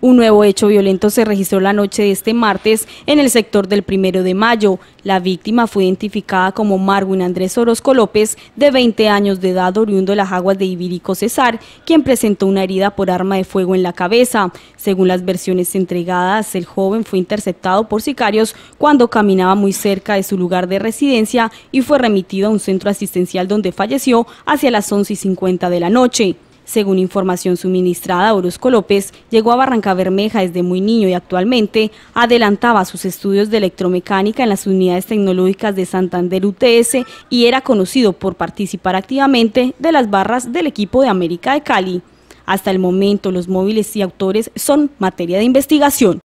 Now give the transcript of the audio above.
Un nuevo hecho violento se registró la noche de este martes en el sector del primero de mayo. La víctima fue identificada como Marwin Andrés Orozco López, de 20 años de edad, oriundo de las aguas de Ibirico Cesar, quien presentó una herida por arma de fuego en la cabeza. Según las versiones entregadas, el joven fue interceptado por sicarios cuando caminaba muy cerca de su lugar de residencia y fue remitido a un centro asistencial donde falleció hacia las 11 y 50 de la noche. Según información suministrada, Orozco López llegó a Barranca Bermeja desde muy niño y actualmente adelantaba sus estudios de electromecánica en las unidades tecnológicas de Santander UTS y era conocido por participar activamente de las barras del equipo de América de Cali. Hasta el momento los móviles y autores son materia de investigación.